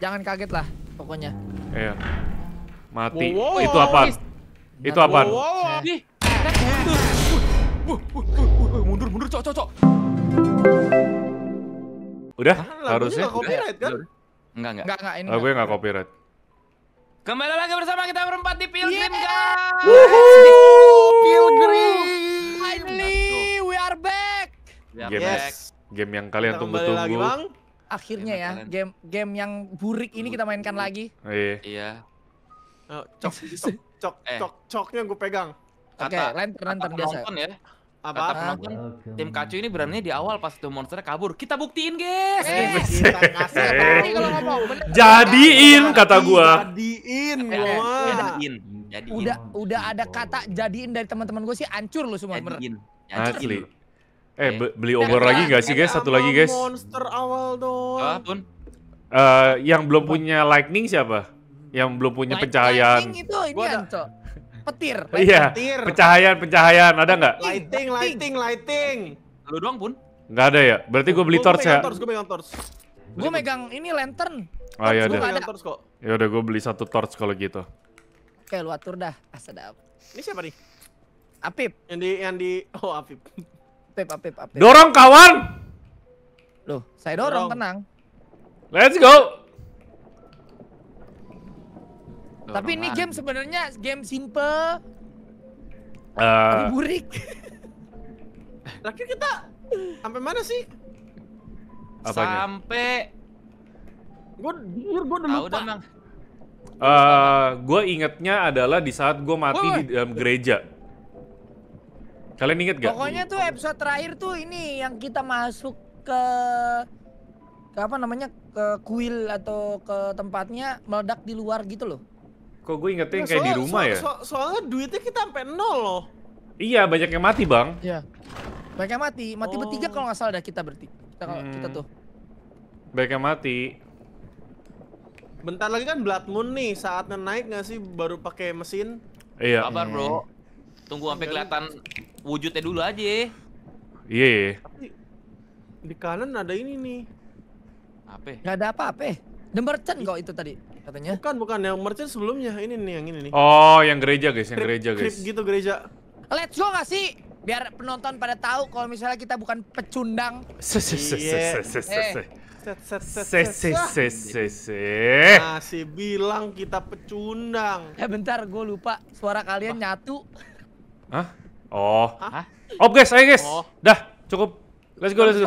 jangan kaget lah pokoknya. Iya. Mati. Wow, wow, itu apa? Itu apa? Eh. Mundur, mundur, cok, cok, cok. Udah, nah, harusnya. nggak copyright kan? Enggak, enggak. Enggak, enggak. Ini Lagunya enggak copyright. Kembali lagi bersama kita berempat di Pilgrim, yeah. guys. Woohoo! Pilgrim. Finally, nah, we are back. We are yes. back. Game yang kalian tunggu-tunggu. Akhirnya iya, ya, ya game game yang burik ini kita mainkan burik. lagi. Iya. Iya. Oh, cok, cok, cok, eh. cok, coknya gue pegang. Oke, okay, lantern, lantern biasa. ya. Apa? Kata penonton, tim kacu ini berani di awal pas tuh monsternya kabur. Kita buktiin, guys. Eh, kita kasih kalau mau Jadiin kata gua. Jadiin, gua. Jadiin. Jadiin. Udah udah ada kata jadiin dari teman-teman gue sih hancur lu semua. Jadiin. Asli. Eh, be beli obor lagi gak sih guys? Satu lagi guys. Monster awal dong. pun. Uh, eh, yang belum punya lightning siapa? Yang belum punya Light pencahayaan. Lightning itu ini yang Cok. Petir. Iya. Petir. Pencahayaan, pencahayaan ada nggak? Lighting, lighting, lighting. Lu doang pun? Nggak ada ya. Berarti gue beli torch ya. Torch, gue megang torch. Gue megang ini lantern. Oh iya udah. Ya udah gue beli satu torch kalau gitu. Oke, lu atur dah. Ah, sedap. Ini siapa nih? Apip. Yang di yang di oh Apip update, update, update. Dorong kawan. Loh, saya dorong, dorong. tenang. Let's go. Dorongan. Tapi ini game sebenarnya game simple. Uh. Tapi burik. Laki kita sampai mana sih? Apanya? Sampai gue gue udah ah, lupa. Udah, Uh, eh, gue ingetnya adalah di saat gue mati oh. di dalam gereja. Kalian inget gak? Pokoknya tuh episode terakhir tuh ini yang kita masuk ke, ke apa namanya ke kuil atau ke tempatnya meledak di luar gitu loh. Kok gue ingetnya yang nah, kayak di rumah ya? So, soalnya duitnya kita sampai nol loh. Iya banyak yang mati bang. Iya. Banyak yang mati, mati oh. bertiga kalau nggak salah dah kita berarti. Kita, hmm. kita tuh. Banyak yang mati. Bentar lagi kan Blood Moon nih, saatnya naik nggak sih baru pakai mesin? Iya. Kabar bro. Tunggu sampai iya, iya. kelihatan wujudnya dulu aja. Iya. Yeah. Tapi di kanan ada ini nih. Apa? Gak ada apa-apa. The merchant kok itu tadi katanya. Bukan, bukan yang merchant sebelumnya. Ini nih yang ini nih. Oh, yang gereja guys, yang gereja guys. Krip gitu gereja. Let's go gak sih? Biar penonton pada tahu kalau misalnya kita bukan pecundang. Masih bilang kita pecundang. Ya bentar, gue lupa. Suara kalian nyatu. Hah? Oh. Hah? Op guys, ayo guys. Oh. Dah, cukup. Let's go, let's go.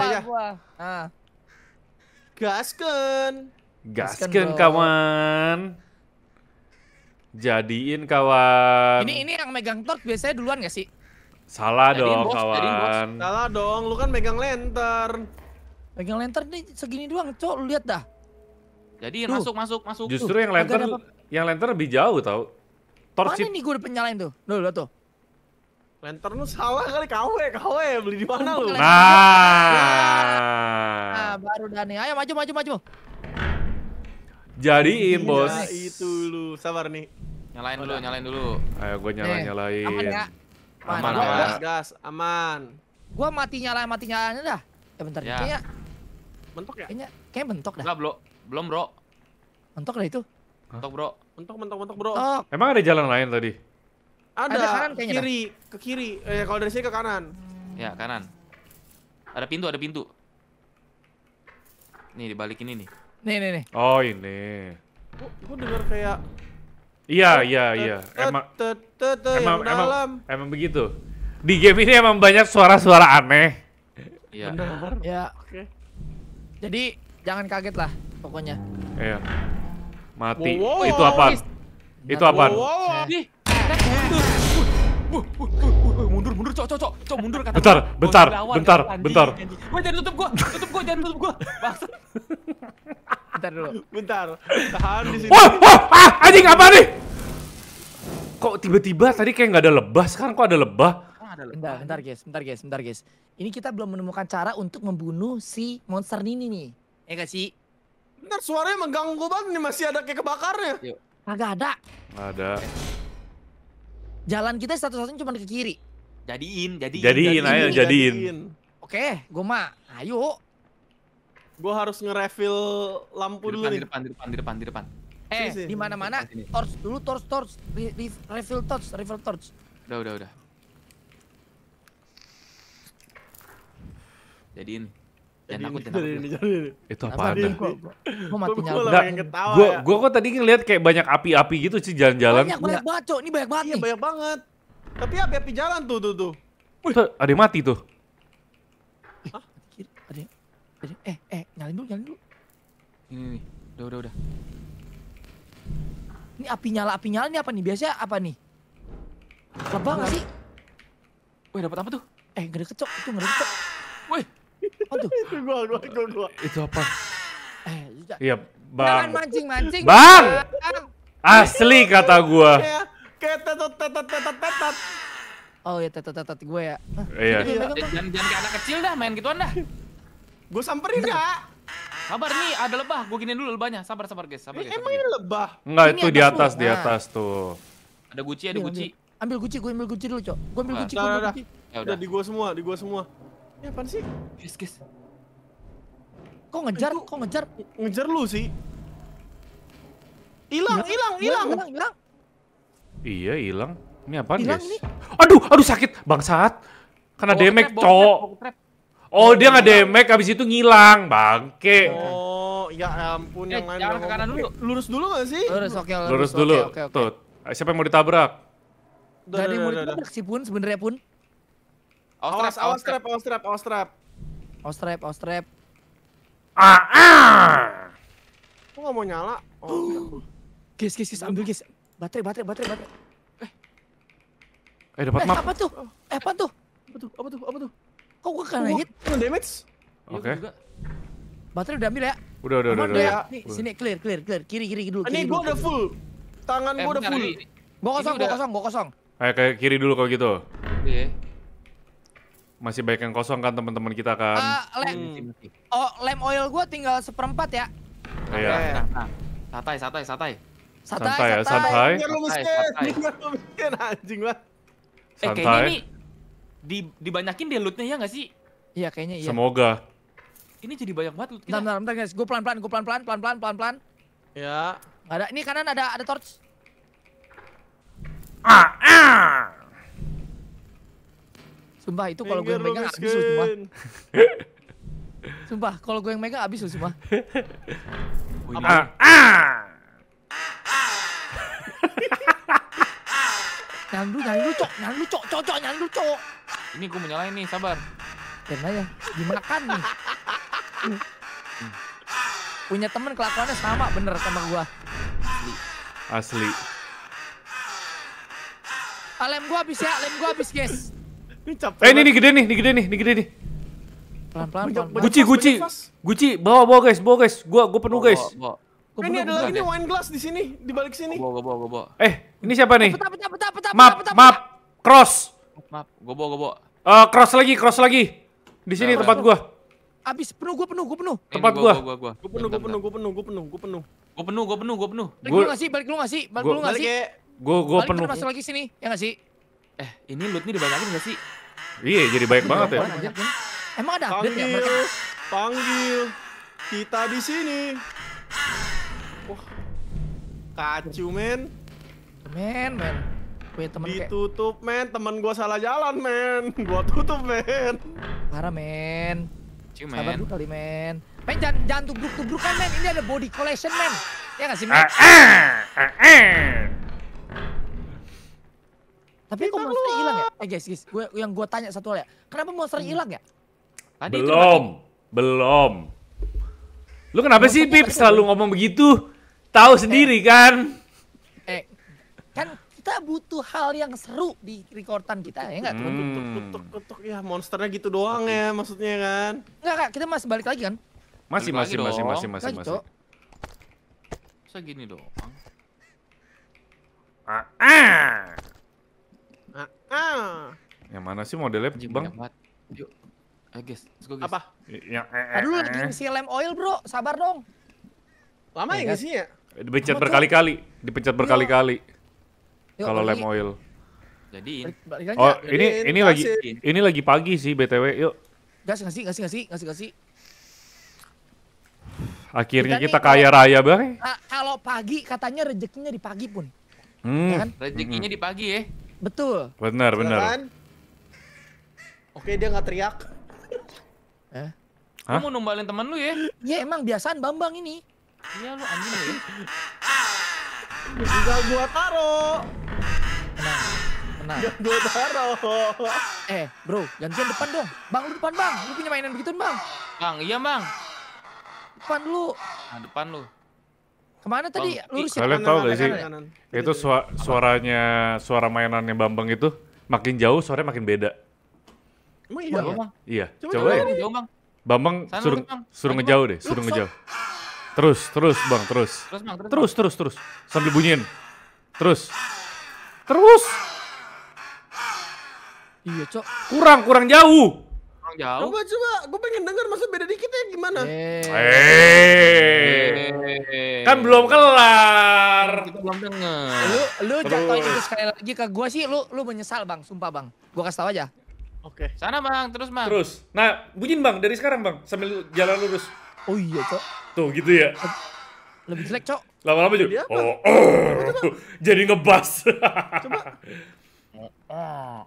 Ah. Gaskan. Gaskan, Gasken kawan. Jadiin kawan. Ini ini yang megang torch biasanya duluan gak sih? Salah jadiin dong kawan. Salah dong, lu kan megang lantern. Megang lantern nih segini doang, cok, lu lihat dah. Jadi Duh. masuk masuk masuk. Justru yang lantern yang lantern lebih jauh tau. Torch Mana nih gue udah penyalain tuh? Loh, lihat tuh. Lantern lu salah kali KW, KW beli di mana lu? Nah. nah. Ah, baru Dani. Ayo maju maju maju. Jadiin, Bos. Ya, itu lu. Sabar nih. Nyalain dulu, nyalain dulu. Ayo gue eh, nyalain, nyalain. Aman ya? Aman, aman. aman. Gas, gas, aman. Gua mati nyalain, mati nyalain dah. Eh bentar, ya. kayaknya mentok ya? Kayaknya kayak mentok dah. Enggak, Bro. Belum, Bro. Mentok dah itu. Mentok, Bro. Mentok, mentok, mentok, Bro. Mentok. Emang ada jalan lain tadi? Ada, kanan kayaknya. Kiri, ke kiri. Eh, ya, kalau dari sini ke kanan. Ya, kanan. Ada pintu, ada pintu. Nih, dibalik ini nih. Nih, nih, nih. Oh, ini. kok dengar kayak Iya, iya, iya. Emang emang emang emang begitu. Di game ini emang banyak suara-suara aneh. Iya. Benar. Ya. Oke. Jadi jangan kaget lah pokoknya. Iya. Mati. Itu apa? Itu apa? mundur mundur cok cok cok cok mundur kata bentar bentar bentar bentar wah jangan tutup gua tutup gua jangan tutup gua bentar dulu bentar tahan di sini wah wah ah anjing apa nih kok tiba-tiba tadi kayak nggak ada lebah sekarang kok ada lebah Bentar, bentar guys, bentar guys, bentar guys. Ini kita belum menemukan cara untuk membunuh si monster ini nih. Ya gak sih? Bentar, suaranya mengganggu banget nih, masih ada kayak kebakarnya. Yuk. ada. ada. Jalan kita satu-satunya cuma ke kiri. Jadiin, jadiin. Jadiin, ayo jadiin. jadiin. Oke, gue mah. Ayo. Gue harus nge ngerefill lampu dulu nih. Di depan, di depan, di depan, di depan. Eh, di mana-mana torch dulu, torch, torch, re re refill torch, refill torch. Udah, udah, udah. Jadiin jadi takut, jangan takut. Itu apa dah? Gue mati nyala. Gue gue kok tadi ngeliat kayak banyak api-api gitu sih jalan-jalan. Banyak, banyak banget, Cok. Ini banyak banget Iya, banyak banget. Tapi api-api jalan tuh, tuh, tuh. Wih, ada yang mati tuh. Hah? Ada yang... Eh, eh, nyalain dulu, nyalain dulu. Ini, ini, Udah, udah, udah. Ini api nyala, api nyala ini apa nih? Biasanya apa nih? apa nggak sih? Wih, dapat apa tuh? Eh, nggak kecok. Itu nggak ada kecok. Wih. Aduh. itu gua, gua, gua, gua. Itu apa? Eh, iya, iya Bang. Jangan mancing-mancing. Bang! Asli kata gua. Kayak tetot tetot tetot Oh ya tetot tetot gue ya. Iya. iya. Jangan jangan kayak anak kecil dah main gituan dah. Gue samperin ya. Sabar nih, ada lebah. Gue giniin dulu lebahnya. Sabar sabar guys, sabar eh, guys. Emang ini lebah? Enggak, itu di atas, di nah. atas tuh. Ada guci, ada iya, guci. Ambil guci, gue ambil guci dulu, Cok. Gue ambil nah, guci, nah, gue ambil Ya udah di gua semua, di gua semua. Ini apaan sih? Guys, guys. Kok ngejar? Itu, eh, Kok ngejar? Ngejar lu sih. Hilang, hilang, hilang. Hilang, Iya, hilang. Ini apa, ilang, guys? Nih. Aduh, aduh sakit. Bangsat. Karena oh, damage, cowok. Oh, dia nggak damage, abis itu ngilang, bangke. Oh, ya ampun, eh, yang lain. Jangan ke kanan dulu. Eh, lurus dulu nggak sih? Lurus, oke. Okay, lurus, lurus dulu. Okay, okay, okay. Tuh, siapa yang mau ditabrak? Tadi mau ditabrak sih pun sebenarnya pun. Awas, awas trap, awas trap, awas trap. Awas trap, awas trap. Ah, ah. Kok nggak mau nyala? Oh, guys, guys, guys, ambil guys. Baterai, baterai, baterai, baterai. Eh, eh dapat map. Apa tuh? Eh, apa tuh? Apa tuh? Apa tuh? Apa tuh? Kok gua kena hit? Kena damage. Iya, Oke. Okay. Baterai udah ambil ya? Udah, udah, udah. udah, ya. Nih, sini clear, clear, clear. Kiri, kiri dulu. ini ah, gua udah full. Tangan gua eh, udah full. Gua kosong, gua kosong, gua eh, kosong. Kayak kiri dulu kalau gitu. Iya masih banyak yang kosong kan teman-teman kita kan. Uh, lem, hmm. oh, lem oil gua tinggal seperempat ya. Iya. Okay. Nah, satay satai, satai. Satai, santai, santai. Santai, santai. Santai, ya, miskin, anjing lah. Santai. Eh, kayaknya ini di, dibanyakin deh lootnya ya nggak sih? Iya kayaknya iya. Semoga. Ini jadi banyak banget loot kita. Bentar, bentar, guys. Gue pelan-pelan, gue pelan-pelan, pelan-pelan, pelan-pelan. Ya. Ada, ini kanan ada ada torch. Ah, ah. Sumpah itu kalau gue yang megang habis lu sumpah. sumpah kalau gue yang megang habis lu sumpah. Ah. Nyandu, ah! Nyalain cok, nyandu, cok, cok, cok, nyandu, cok. Ini gue mau nyalain nih, sabar. Dan aja, gimana kan nih? Punya temen kelakuannya sama bener sama gua. Asli. Asli. Alem ah, gua habis ya, alem gua habis, guys. Ini capek. Eh ini nih gede nih, ini gede nih, ini gede nih. Pelan-pelan. Guci, Guci. Guci, bawa bawa guys, bawa guys. Gua gua penuh guys. Bawa, bawa. ini ada nih wine glass di sini, di balik sini. gua bawa, gua bawa. Eh, ini siapa nih? Peta, peta, peta, peta, map, peta, map, cross. Map, gua bawa, gua bawa. Uh, cross lagi, cross lagi. Di sini nah, tempat gua. Abis penuh, gua penuh, gua penuh. Tempat gua. Gua penuh, gua penuh, gua penuh, gua penuh, gua penuh. Gua penuh, gua penuh, gua penuh. Balik lu nggak sih? Balik lu nggak sih? Balik lu nggak sih? Ya. Gua gua penuh. Balik masuk lagi sini, ya ngasih. sih? Eh, ini loot nih dibanyakin nggak sih? Iya, jadi baik iya, banget ya. Emang ada update panggil, ya Panggil kita di sini. Wah. Kacu, men. Men, men. Gue temen Ditutup, kayak... men. Temen gua salah jalan, men. Gua tutup, men. Parah, men. Cuman. Sabar dulu kali, men. Men, jangan, jangan tubruk-tubrukan, men. Ini ada body collection, men. Ya nggak sih, men? Ah, ah, ah, ah. Tapi kok monsternya hilang ya? Eh guys, guys, gua, yang gue tanya satu hal ya. Kenapa monsternya hmm. hilang ya? Tadi belum, belum. Lu kenapa Monster sih Pip selalu ngomong begitu? Tahu eh, sendiri kan? Eh, kan kita butuh hal yang seru di rekordan kita ya enggak hmm. tuk tuk tuk tuk ya monsternya gitu doang ya maksudnya kan enggak kak kita masih balik lagi kan masih masih masih masih masih masih masa gini doang ah, ah. Ah. Yang mana sih modelnya, Anjing Bang? Yuk. Ayo, eh, guys. Let's go, guys. Apa? Yang eh, eh, eh. lagi ngisi lem oil, Bro. Sabar dong. Lama ya, ya ngisinya? Eh, dipencet berkali-kali, dipencet berkali-kali. Kalau lem oil. Jadi Oh, ini ini lagi ini lagi pagi sih BTW. Yuk. Gas ngasih ngasih ngasih ngasih ngasih. Akhirnya kita, kaya raya, Bang. Kalau pagi katanya rezekinya di pagi pun. Hmm. Ya kan? Rezekinya di pagi ya. Betul. Benar, iya benar. Kan? Oke, dia nggak teriak. Eh? Hah? Lu mau numbalin teman lu ya? Iya, emang biasaan Bambang ini. Iya, lu anjing lu ya. buat gua taro. Tenang, tenang. gua taro. Eh, bro, gantian depan dong. Bang, lu depan, Bang. Lu punya mainan begituan, Bang. Bang, iya, Bang. Depan lu. Nah, depan lu. Kemana tadi? Lurus ya? Kalian tau gak sih? Itu suaranya, suara mainannya Bambang itu makin jauh suaranya makin beda. Emang iya? Iya. Coba, ya. Bambang. suruh, suruh ngejauh deh, suruh ngejauh. Terus, terus bang, terus. Terus, bang, terus. Terus, terus, terus. Sambil bunyiin. Terus. Terus. Iya, Cok. Kurang, kurang jauh orang jauh. Coba coba, gue pengen denger masa beda dikit ya gimana? Eh. eh. Kan belum kelar. Kita belum denger. Lu lu jatuhin itu sekali lagi ke gue sih lu lu menyesal Bang, sumpah Bang. Gue kasih tau aja. Oke. Okay. Sana Bang, terus Bang. Terus. Nah, bujin Bang dari sekarang Bang sambil jalan lurus. Oh iya, Cok. Tuh gitu ya. Lebih jelek, Cok. Lama-lama juga. Oh, oh. Coba, coba. Jadi ngebas. coba. Oh, oh.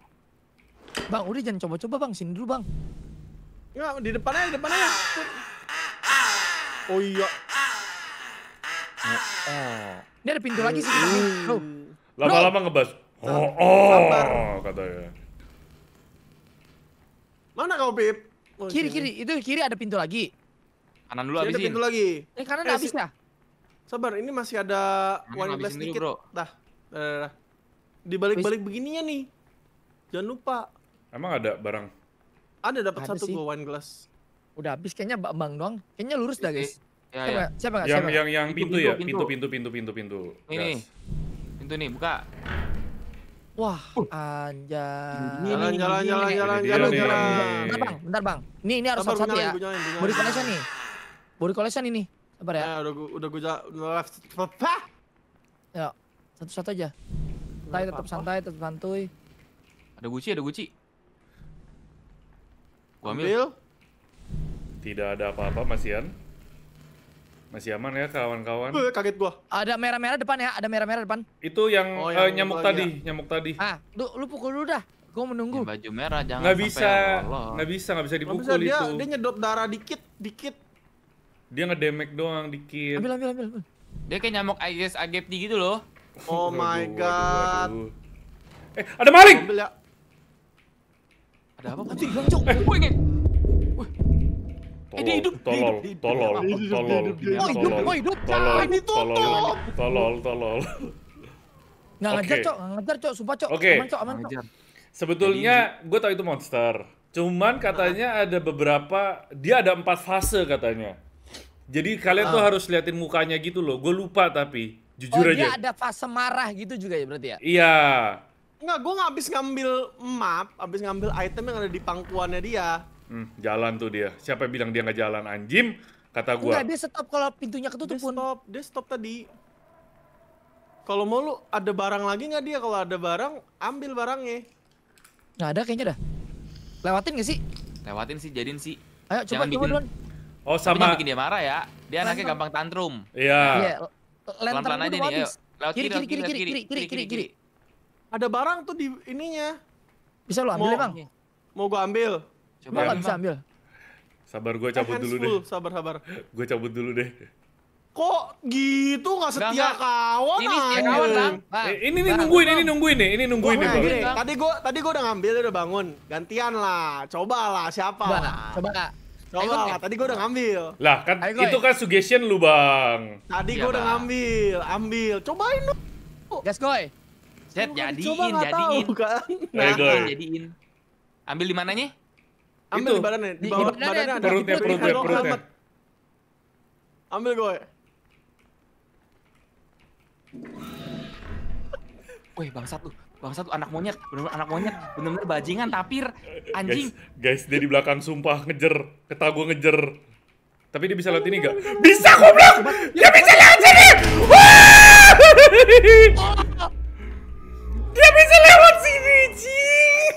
Bang, udah jangan coba-coba bang, sini dulu bang. Enggak, ya, di depan aja, di depan aja. Oh iya. Ini ada pintu lagi sih. Lama-lama ngebas. Oh, oh, katanya. Mana kau, Pip? Oh, kiri, kiri. Itu kiri ada pintu lagi. Kanan dulu abisin. Ada pintu lagi. Eh, kanan eh, udah abis ya? Sabar, ini masih ada wine blast dikit. Dah. Dah, dah, dah. Di balik-balik begininya nih. Jangan lupa Emang ada barang? Ada dapat satu sih. gua wine glass. Udah habis kayaknya Mbak Bang doang. Kayaknya lurus dah, guys. Ya, siapa, ya. ya? siapa gak? Yang, siapa? yang, yang pintu, pintu ya? Pintu, pintu, pintu, pintu, pintu. Ini, Gas. pintu nih, buka. Wah, uh. anjay. Jalan, jalan, jalan, jalan, jalan, jalan. Bentar bang, bentar bang. Nih, ini harus satu-satu ya. Body collection nih. Body collection ini. Sabar ya. Ya, udah gua, udah gua jalan. Left. Ya, satu-satu aja. Santai, tetap santai, tetap santuy. Ada guci, ada guci. Gua ambil. Tidak ada apa-apa, Masian. Masih aman ya kawan-kawan? Uh, kaget gua. Ada merah-merah depan ya, ada merah-merah depan. Itu yang, oh, eh, yang uh, nyamuk tadi, ya. nyamuk tadi. Ah, lu, lu pukul dulu dah. Gua menunggu. Ya, baju merah jangan nggak bisa, nggak bisa, nggak bisa dipukul gak bisa, dia, itu. Dia nyedot darah dikit, dikit. Dia ngedemek doang dikit. Ambil, ambil, ambil. Dia kayak nyamuk Aedes aegypti gitu loh. Oh my god. Aduh, aduh, aduh. Eh, ada maling. Ambil ya. Ada apa? Kunci hilang, cok. Eh, gue ngek. Eh, dia hidup. Tolol, tolol, tolol. Oh, hidup, oh, hidup. Tolol, tolol, tolol, tolol. Nggak ngejar, Cok. Nggak ngejar, Cok. Sumpah, Cok. Oke. Aman, Cok. Aman, Cok. Sebetulnya gue tau itu monster. Cuman katanya ada beberapa, dia ada empat fase katanya. Jadi kalian tuh ah. harus liatin mukanya gitu loh. Gue lupa tapi jujur aja. oh, Dia ada fase marah gitu juga ya berarti ya? Iya. Enggak, gue gak habis ngambil map, habis ngambil item yang ada di pangkuannya dia. Hmm, jalan tuh dia. Siapa yang bilang dia nggak jalan anjim? Kata gue. Enggak, dia stop kalau pintunya ketutup dia pun. Stop, dia stop tadi. Kalau mau lu ada barang lagi gak dia? Kalau ada barang, ambil barangnya. Nggak ada kayaknya dah. Lewatin gak sih? Lewatin sih, jadiin sih. Ayo coba, jangan coba bikin... duluan. Oh sama. Jangan bikin dia marah ya. Dia anaknya gampang tantrum. Iya. iya Pelan-pelan aja nih. Lewat kiri, kiri, kiri, kiri, kiri, kiri, kiri, kiri. Ada barang tuh di ininya. Bisa lo ambil mau, ya, Bang? Mau gua ambil. Coba ya, bisa ambil. Sabar gue cabut dulu deh. Sabar sabar. gue cabut dulu deh. Kok gitu gak setia gak, kawan Ini setia kawan, Bang. bang. Eh, ini nih nungguin, ini nungguin nih, ini nungguin nih, Bang. tadi gua tadi gua udah ngambil, udah bangun. Gantian lah, coba lah siapa coba, lah. Coba. Coba lah, tadi gue udah ngambil. Lah, kan itu kan suggestion lu, Bang. Tadi iya, gue udah ngambil, ambil. Cobain lu. Gas, Goy. Set jadiin, jadiin. Nah, jadiin, jadiin. Ambil di mananya? Ambil di badannya, di bawah di badannya ada perutnya, perutnya, perutnya. Ambil gue. Woi bangsat lu, bang satu anak monyet, benar anak monyet, benar-benar bajingan, tapir, anjing. Guys, guys dia di belakang sumpah ngejer, kata gue ngejer. Tapi dia bisa lewat ini enggak? Bisa goblok! Dia bisa lewat sini! bisa lewat sini, cing.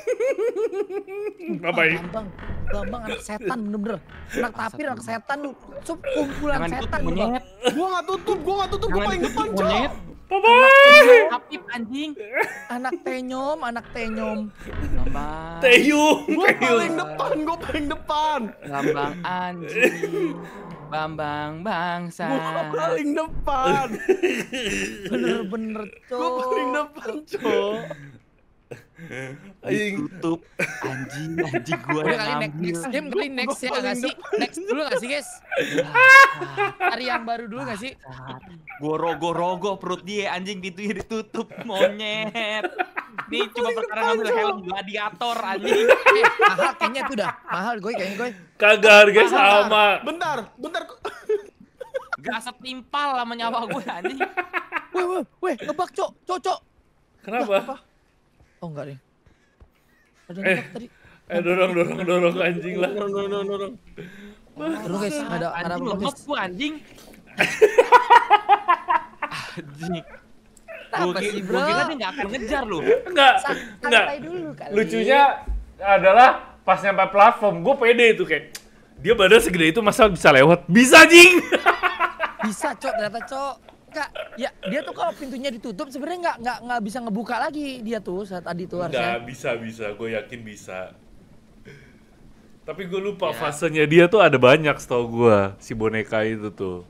Bye bye. Oh, bambang, Bambang anak setan bener-bener. Anak tapir, anak setan lu. Sup kumpulan setan lu. Gua nggak tutup, gua nggak tutup, gua paling depan, Cok. Bye bye. Tapi anjing. Anak tenyom, anak tenyom. Bambang. Teyung, Gua paling depan, gua paling depan. Bambang anjing. Bambang bangsa. Gua paling depan. Bener-bener, Cok. Gua paling depan, Cok. Ditutup anjing anjing gua Udah kali next, next game kali next ya enggak sih? Next dulu enggak sih, guys? Hari yang baru dulu enggak sih? Gua rogo-rogo perut dia anjing pintunya ditutup monyet. Ini cuma perkara ngambil helm gladiator aja. Eh, mahal kayaknya itu dah Mahal gue kayaknya gue. Kagak harga sama. Bentar, bentar. Gak setimpal sama nyawa gue anjing. Weh, weh, weh, ngebak, Cok. Cok, Cok. Kenapa? Nah, oh, enggak nih. Ada eh. tadi. Eh dorong dorong dorong anjing lah. Dorong dorong dorong. dorong. Terus guys ada ada lemes gua anjing. anjing apa sih bro? Gue kira dia nggak akan ngejar lu. Enggak, enggak. Lucunya adalah pas nyampe platform, gue pede itu kayak dia badan segede itu masa bisa lewat? Bisa jing! bisa cok ternyata cok. Enggak, ya dia tuh kalau pintunya ditutup sebenarnya nggak nggak nggak bisa ngebuka lagi dia tuh saat tadi tuh harusnya. Nggak bisa bisa, gue yakin bisa. Tapi gue lupa ya. fasenya dia tuh ada banyak setau gue si boneka itu tuh.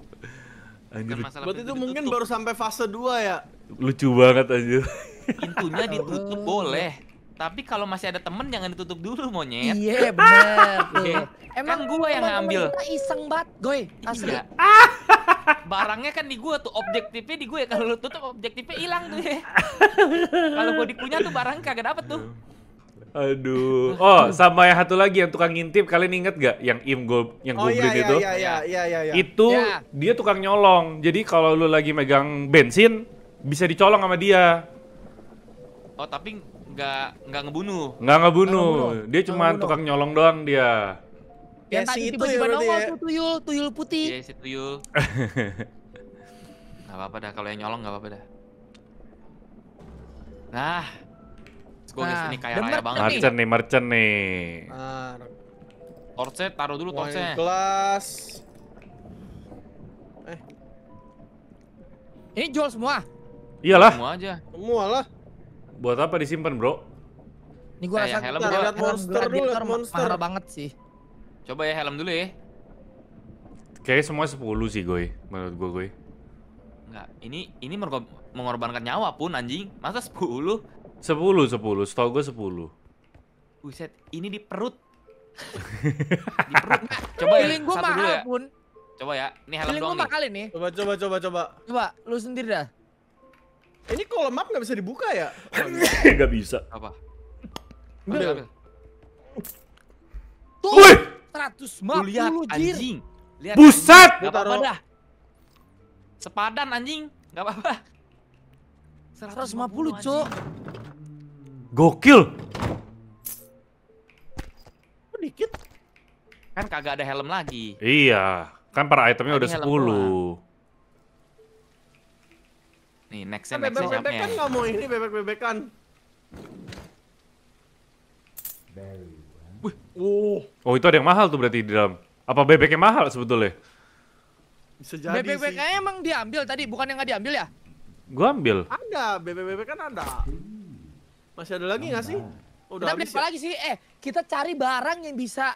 Anjir. Buat itu mungkin baru sampai fase 2 ya lucu banget aja pintunya ditutup oh. boleh tapi kalau masih ada temen jangan ditutup dulu monyet. Iya yeah, benar. okay. Emang kan gue yang ngambil. iseng banget, gue iya. asli. Iya. Barangnya kan di gue tuh, objektifnya di gue. Ya. Kalau lu tutup objektifnya hilang tuh ya. kalau gue dikunyah tuh barang kagak dapet tuh. Aduh. Oh, sama yang satu lagi yang tukang ngintip kalian inget gak yang im go yang gue oh, iya, iya, itu? Iya, iya, iya, iya, iya. Itu iya. dia tukang nyolong. Jadi kalau lu lagi megang bensin, bisa dicolong sama dia. Oh, tapi nggak nggak ngebunuh. Nggak ngebunuh. ngebunuh. Dia cuma tukang nyolong doang dia. Ya, ya si itu tiba-tiba ya, ya, tuh tuyul, tuyul putih. Iya, si tuyul. gak apa-apa dah kalau yang nyolong gak apa-apa dah. Nah. Gue nah, ini kaya raya banget merchant nih. Merchant nih, merchant nih. Nah, nah. Torce taruh dulu torce. Kelas. Eh. Ini jual semua. Iyalah. Semua aja. Semua lah. Buat apa disimpan, Bro? Ini gua eh, rasa helm gua lihat monster dulu, lihat monster. Parah banget sih. Coba ya helm dulu ya. Kayaknya semua 10 sih, Goy. Menurut gua, Goy. Enggak, ini ini mengorbankan nyawa pun anjing. Masa 10? 10, 10. Setau gua 10. Buset, ini di perut. di perut Coba ya, satu dulu ya. Pun. Coba ya, ini helm Feeling doang nih. Coba, coba, coba, coba. Coba, lu sendiri dah. Ini kalau map nggak bisa dibuka ya? Nggak bisa. Apa? Ambil, Tuh! Wih! map. lihat, anjing. Buset! Gak apa-apa dah. Sepadan anjing. Gak apa-apa. Seratus 150, puluh cok. Gokil. Kok dikit? Kan kagak ada helm lagi. Iya. Kan para itemnya udah sepuluh. Nih, next, nah, nextnya kan bebek bebekan nggak mau ini bebek bebekan. Wih, oh. Oh itu ada yang mahal tuh berarti di dalam. Apa bebeknya mahal sebetulnya? Bisa jadi bebek bebeknya emang diambil tadi, bukan yang gak diambil ya? Gua ambil. Ada, bebek bebek kan ada. Masih ada lagi gak sih? Udah kita beli apa ya? lagi sih? Eh, kita cari barang yang bisa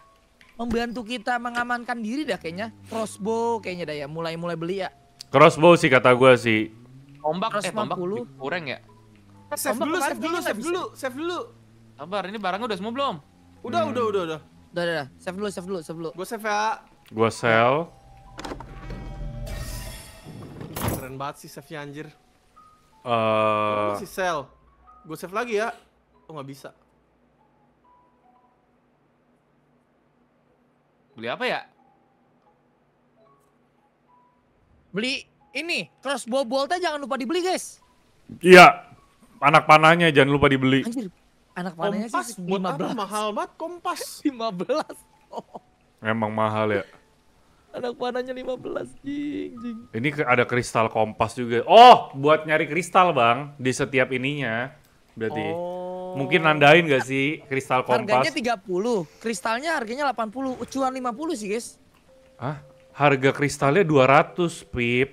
membantu kita mengamankan diri dah kayaknya. Crossbow kayaknya dah ya, mulai-mulai beli ya. Crossbow sih kata gue sih. Tombak, eh tombak kurang ya? Save tombak dulu, save dulu, save dulu, save dulu. Sabar, ini barangnya udah semua belum? Udah, hmm. udah, udah, udah. Udah, udah, udah. Save dulu, save dulu, save dulu. Gua save ya. Gua sell. Keren banget sih save-nya anjir. Eh, uh... si sell. Gua save lagi ya. Oh, nggak bisa. Beli apa ya? Beli ini crossbow boltnya jangan lupa dibeli guys. Iya, anak panahnya jangan lupa dibeli. Anjir, anak panahnya kompas, sih 15. Apa? mahal banget kompas. 15. Oh. Emang mahal ya. Anak panahnya 15, jing, jing. Ini ada kristal kompas juga. Oh, buat nyari kristal bang di setiap ininya. Berarti oh. mungkin nandain gak sih kristal kompas? Harganya 30, kristalnya harganya 80, cuan 50 sih guys. Hah? Harga kristalnya 200, Pip.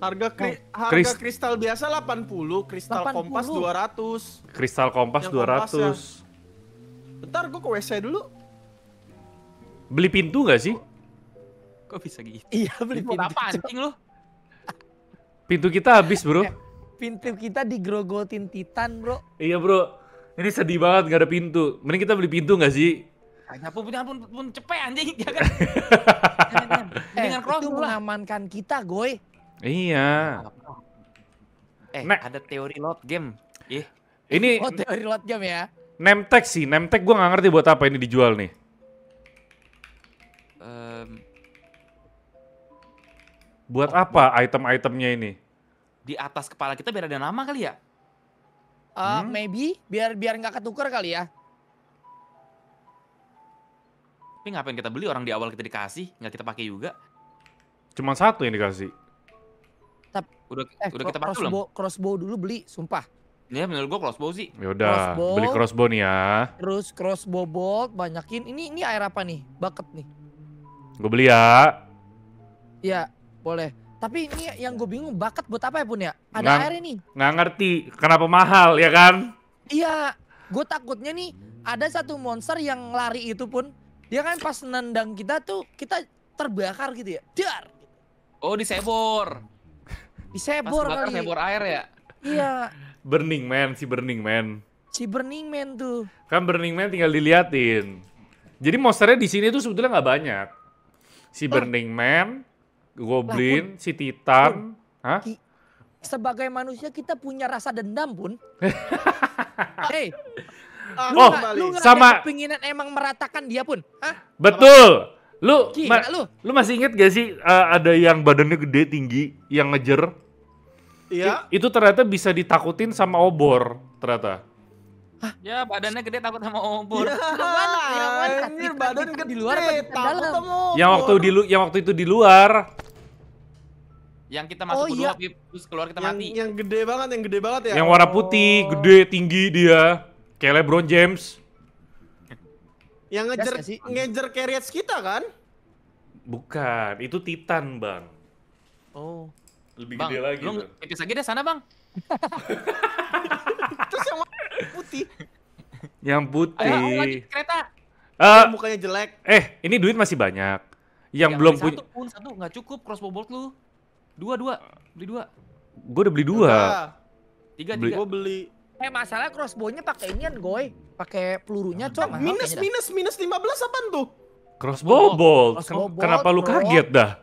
Harga kri oh. harga Krist kristal biasa 80, kristal 80. kompas 200. Kristal kompas yang 200. Kompasnya. Bentar gua ke WC dulu. Beli pintu gak sih? Kok bisa gitu? Iya, beli pintu. Apa anjing lu? Pintu kita habis, Bro. Eh, pintu kita digrogotin Titan, Bro. Iya, Bro. Ini sedih banget gak ada pintu. Mending kita beli pintu gak sih? Nyapu punya pun, pun cepet anjing, jangan. Dengan eh, itu mengamankan kita, Goy. Iya. Eh, nah. ada teori load game. Ih. Ini Oh, teori load game ya. Nemtek sih, Nemtek gue gak ngerti buat apa ini dijual nih. Um, buat oh, apa item-itemnya ini? Di atas kepala kita biar ada nama kali ya? Uh, hmm? Maybe, biar biar nggak ketukar kali ya. Tapi ngapain kita beli orang di awal kita dikasih, nggak kita pakai juga. Cuma satu yang dikasih. Tapi udah eh, udah kita pakai belum? Crossbow dulu beli, sumpah. Ya menurut gua crossbow sih. Ya udah, beli crossbow nih ya. Terus crossbow bolt banyakin. Ini ini air apa nih? Bucket nih. Gue beli ya. Iya, boleh. Tapi ini yang gue bingung bucket buat apa ya pun ya? Ada air ini nih. Nggak ngerti kenapa mahal ya kan? Iya, gue takutnya nih ada satu monster yang lari itu pun dia kan pas nendang kita tuh kita terbakar gitu ya. Dar. Oh di sebor Disebor Pas kali. Sebor air ya? Iya. Burning Man, si Burning Man. Si Burning Man tuh. Kan Burning Man tinggal diliatin. Jadi monsternya di sini tuh sebetulnya nggak banyak. Si oh. Burning Man, Goblin, Lah, si Titan, pun. hah? Ki sebagai manusia kita punya rasa dendam pun. hey, oh, lu, oh, lu sama ada emang meratakan dia pun, hah? Betul. Lu, Gila, ma lu lu masih inget gak sih uh, ada yang badannya gede tinggi yang ngejer? Iya. Itu ternyata bisa ditakutin sama obor ternyata. Hah? Ya badannya gede takut sama obor. Ya, ya, mana? Yang badan gede di luar apa takut sama obor. Yang waktu di yang waktu itu di luar. Yang kita masuk oh, iya. dulu terus keluar kita yang, mati. Yang gede banget, yang gede banget ya. Yang warna putih, oh. gede, tinggi dia. Kayak LeBron James. Yang ngejar yes, ngejar carriers kita kan? Bukan, itu Titan, Bang. Oh. Lebih bang, gede lagi. Bang, Itu lagi deh sana, Bang. Terus yang putih. Yang putih. Ayo, kereta. Uh, eh, yang mukanya jelek. Eh, ini duit masih banyak. Yang, yang belum punya. Satu pun, satu nggak cukup crossbow bolt lu. Dua, dua. Beli dua. Gue udah beli dua. Tiga, tiga. Gue beli Eh masalah crossbownya pakai inian goy, pakai pelurunya ah, cok. Minus minus minus 15 apaan tuh? Crossbow bolt. Crossbow Kenapa lu kaget dah?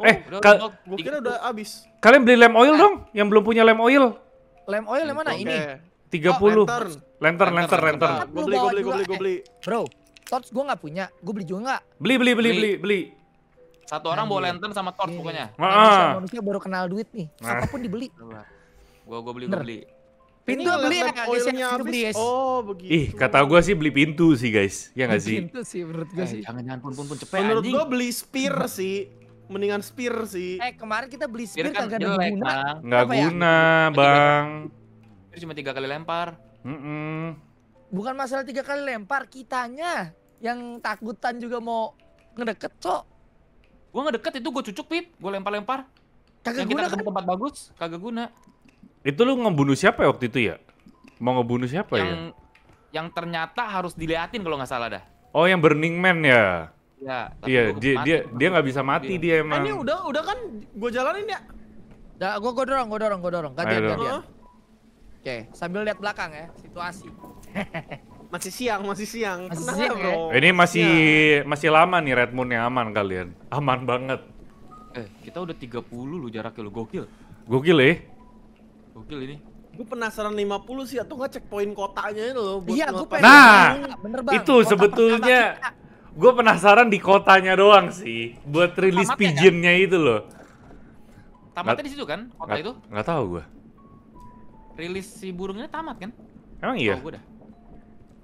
Oh, eh, udah, gua kira udah habis. Kalian beli lem oil ah. dong, yang belum punya lem oil. Lem oil yang mana ini? 30. lantern. Lantern, lantern, lantern. Gue beli, gue beli, gue beli, gue beli. Bro, torch gue nggak punya. Gue beli juga nggak? Beli, beli, beli, beli, beli. Satu orang bawa lantern sama torch pokoknya. Manusia, ah. manusia baru kenal duit nih. Siapapun nah. dibeli. Gua, gue beli, gua beli. Pintu ini beli ya, habis. ya Oh begitu. Ih kata gue sih beli pintu sih guys, ya nggak sih? Pintu sih menurut gue eh, sih. Jangan jangan pun pun pun cepet. Menurut gue beli spear sih, mendingan spear sih. Eh kemarin kita beli spear kan kagak ada guna. Nggak ya? guna bang. Spear cuma tiga kali lempar. Mm -mm. Bukan masalah tiga kali lempar, kitanya yang takutan juga mau ngedeket cok. Gue ngedeket itu gue cucuk pip, gue lempar-lempar. Kagak guna kita kan? tempat bagus, kagak guna. Itu lu ngebunuh siapa ya waktu itu ya? Mau ngebunuh siapa yang, ya? Yang ternyata harus diliatin kalau nggak salah dah. Oh, yang Burning Man ya? ya iya, iya, dia dia dia nggak bisa mati dia, dia emang. Ini udah udah kan gue jalanin ya. Nah, gue gue dorong, gue dorong, gue dorong. Gantian, gantian. Oke, sambil lihat belakang ya, situasi. masih siang, masih siang. Masih siang, bro. Ini masih ya. masih lama nih Red Moon yang aman kalian. Aman banget. Eh, kita udah 30 lu jaraknya lu gokil. Gokil eh. Gokil ini. Gue penasaran 50 sih atau nggak poin kotanya itu loh. iya, gue pengen. Nah, bener bang. itu sebetulnya gue penasaran di kotanya doang sih. Buat rilis pigeonnya kan? itu loh. Tamatnya di situ kan, kota gak, itu? Gak tau gue. Rilis si burungnya tamat kan? Emang iya?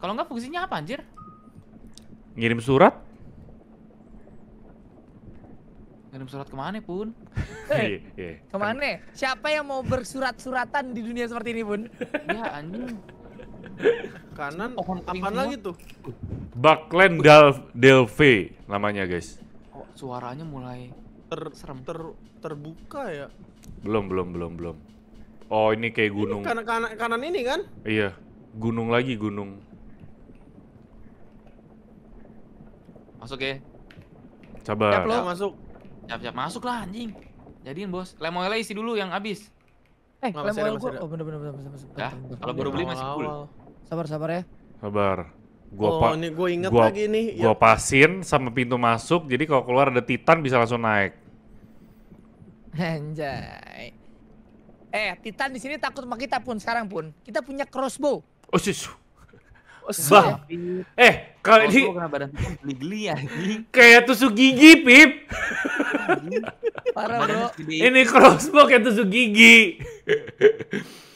Kalau nggak fungsinya apa anjir? Ngirim surat? Ngirim surat kemana pun? Iya, eh, iya. kemana? Siapa yang mau bersurat-suratan di dunia seperti ini pun? ya anjing. Kanan, oh, apaan lagi tuh? Baklen Delve namanya guys. Oh, suaranya mulai ter, serem. ter terbuka ya? Belum, belum, belum, belum. Oh ini kayak gunung. kanan, kanan, ini kan? Iya, gunung lagi gunung. Masuk ya? Coba. Ya, masuk. Siap-siap masuk lah anjing. Jadiin bos. Lem oil isi dulu yang habis. Eh, lem oil gua. Oh bener bener bener bener. Ya, kalau baru beli masih full. Sabar sabar ya. Sabar. Gua oh, ini gua inget gua, lagi nih. Gua ya. pasin sama pintu masuk, jadi kalau keluar ada Titan bisa langsung naik. Anjay. Eh, Titan di sini takut sama kita pun sekarang pun. Kita punya crossbow. Oh, susu. Bah. Eh, kalau ini geli-geli ya. Kayak tusuk gigi, Pip. Parah, Bro. Ini crossbow kayak tusuk gigi.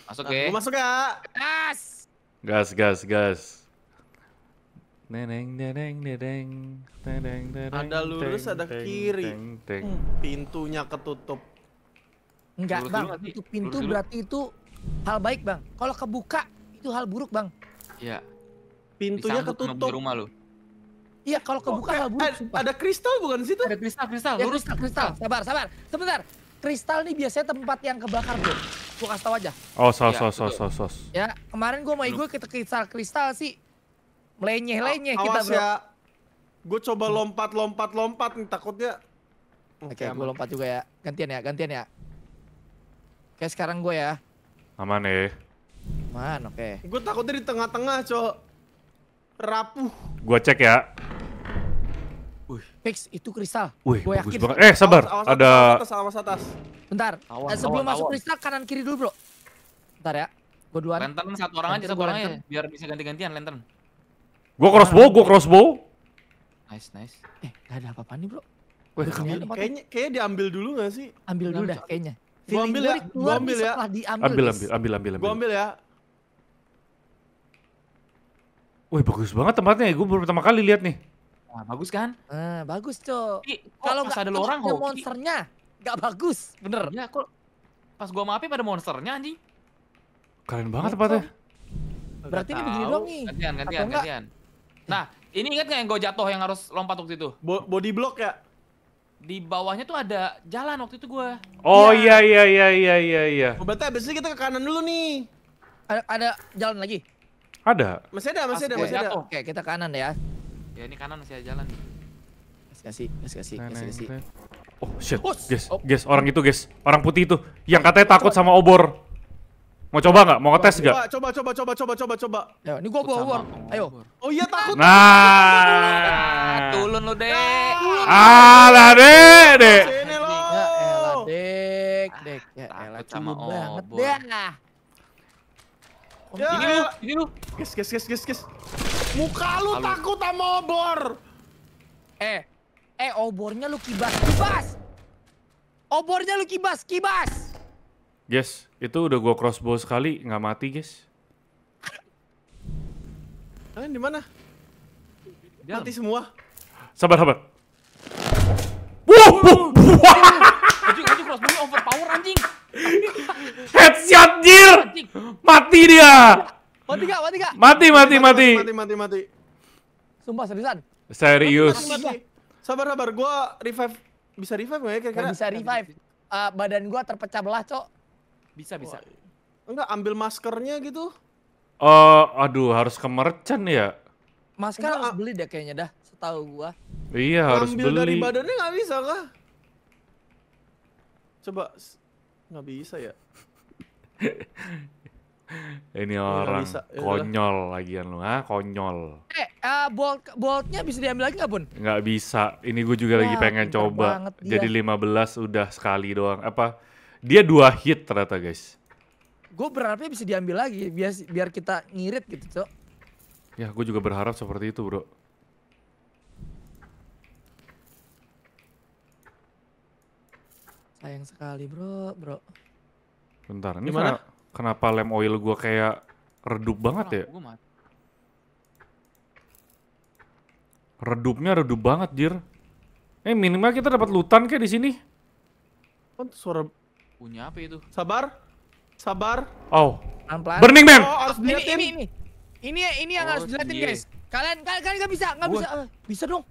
Masuk ya. Nah, masuk ya. Gas. Gas, gas, gas. Neneng, neneng, neneng, neneng, neneng. Ada lurus, ada kiri. Hmm. Pintunya ketutup. Enggak, Bang. Itu pintu berarti itu hal baik, Bang. Kalau kebuka itu hal buruk, Bang. Iya. Pintunya ketutup. Di rumah lu. Iya, kalau kebuka nggak oh, buruk. Sumpah. Ada kristal bukan di situ? Ada kristal, kristal. Ya, lurus kristal, kristal. Sabar, sabar. Sebentar. Kristal nih biasanya tempat yang kebakar, tuh Gua kasih tau aja. Oh, sos, ya, sos, sos, sos, Ya, kemarin gua sama Igo kita kristal-kristal sih. Melenyeh-lenyeh kita, Bro. Ya. Gue coba lompat-lompat-lompat nih, takutnya... Oke, okay, okay gue lompat juga ya. Gantian ya, gantian ya. Oke, sekarang gue ya. Aman nih. Ya. Aman, oke. Okay. Gue takutnya di tengah-tengah, Cok rapuh. Gua cek ya. Wih. Fix, itu kristal. Wih, Gua yakin. Banget. Eh, sabar. Awas, awas, ada atas, awas atas. Bentar. Awas, eh, sebelum awas, masuk awas. kristal kanan kiri dulu, Bro. Bentar ya. Gua duluan. Lantern satu orang lantern aja, satu orang aja biar bisa ganti-gantian lantern. Gua crossbow, gua crossbow. Nice, nice. Eh, gak ada apa-apa nih, Bro. Gua kayaknya, kayaknya, kayaknya diambil dulu gak sih? Ambil dulu dah, kayaknya. Gua ambil ya, gua ambil ya. ambil, ambil, ambil, ambil. Gua ambil ya. Wih bagus banget tempatnya gue baru pertama kali lihat nih. Nah, bagus kan? Eh bagus cok. Kalau nggak ada orang ada monsternya, nggak bagus, bener. Ya aku pas gue maafin pada monsternya anjing. Keren banget Betul. Iya, tempatnya. Berarti ini begini dong nih. Gantian, gantian, gantian. Nah, ini ingat nggak yang gue jatuh yang harus lompat waktu itu? Bo body block ya? Di bawahnya tuh ada jalan waktu itu gue. Oh iya iya iya iya iya. Ya. Oh, berarti abis ini kita ke kanan dulu nih. Ada, ada jalan lagi? Ada. Masih ada, masih ada, masih ada. Oke, kita kanan ya. Ya ini kanan masih ada jalan. Kasih kasih, kasih kasih, kasih kasih. Oh shit, oh, guys, oh. guys, orang itu guys, orang putih itu yang katanya takut sama obor. Mau coba nggak? Mau ngetes nggak? Coba, coba, coba, coba, coba, coba. Ya, ini gua bawa obor. Ayo. Oh iya takut. Nah, Tulun lo deh. Ya, Alah deh, deh. Sini lo. Ya elah, dek, dek. Ya elah, takut sama obor. Dek ya, ini lu, ini lu. Guys, guys, guys, guys, guys. Muka lu Halo. takut sama obor. Eh, eh obornya lu kibas, kibas. Obornya lu kibas, kibas. Guys, itu udah gua crossbow sekali nggak mati, guys. Kalian di mana? Mati semua. Sabar, sabar. Wuh, wuh, wuh. Anjing, anjing crossbow overpower anjing. Headshot jir. Mati dia. Mati gak? Mati gak? Mati mati mati. Mati mati mati. Sumpah seriusan. Serius. Sabar sabar, gua revive bisa revive gak ya kira-kira? Bisa revive. Uh, badan gua terpecah belah, Cok. Bisa bisa. Oh, enggak ambil maskernya gitu. Eh, uh, aduh harus ke merchant ya. Masker enggak, harus ah. beli deh kayaknya dah, setahu gua. Iya, harus ambil beli. Ambil dari badannya nggak bisa kah? Coba nggak bisa ya ini orang bisa, ya konyol lagian lu ah konyol eh uh, eh, bolt boltnya bisa diambil lagi nggak pun nggak bisa ini gue juga ya, lagi pengen coba jadi 15 udah sekali doang apa dia dua hit ternyata guys gue berharapnya bisa diambil lagi biar biar kita ngirit gitu cok ya gue juga berharap seperti itu bro Sayang sekali bro, bro. Bentar, ini Gimana? kenapa lem oil gua kayak redup banget ya? Redupnya redup banget, Jir. Eh, minimal kita dapat lutan kayak di sini. Kan suara punya apa itu? Sabar. Sabar. Oh. pelan Burning Man. Oh, ini, ini, ini. Ini ini yang oh, harus dilihatin, iya. guys. Kalian kalian, nggak bisa, nggak bisa. Eh, bisa dong.